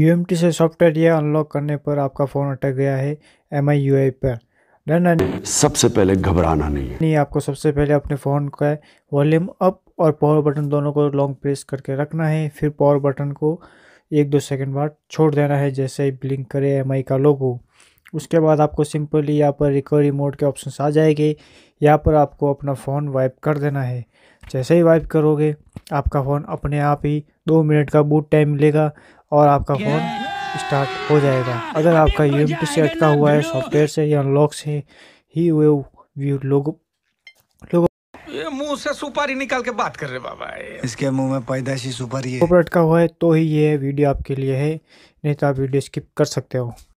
you से software यह unlock करने पर आपका फ़ोन अटक गया है एम आई पर डन सबसे पहले घबराना नहीं है नहीं आपको सबसे पहले अपने फ़ोन का वॉल्यूम अप और पावर बटन दोनों को लॉन्ग प्रेस करके रखना है फिर पावर बटन को एक दो सेकंड बाद छोड़ देना है जैसे ही ब्लिंक करे एम का लोगो उसके बाद आपको सिंपली यहाँ पर रिकवरी मोड के ऑप्शन आ जाएंगे यहाँ पर आपको अपना फ़ोन वाइप कर देना है जैसे ही वाइप करोगे आपका फ़ोन अपने आप ही दो मिनट का बूट टाइम मिलेगा और आपका फ़ोन स्टार्ट हो जाएगा अगर आपका यू से अटका हुआ है सॉफ्टवेयर से या अनलॉक से ही वे व्यू लोग मुंह से सुपारी निकाल के बात कर रहे बाबा इसके मुंह में पैदाशी सुपारी है अटका हुआ है तो ही ये वीडियो आपके लिए है नहीं तो आप वीडियो स्किप कर सकते हो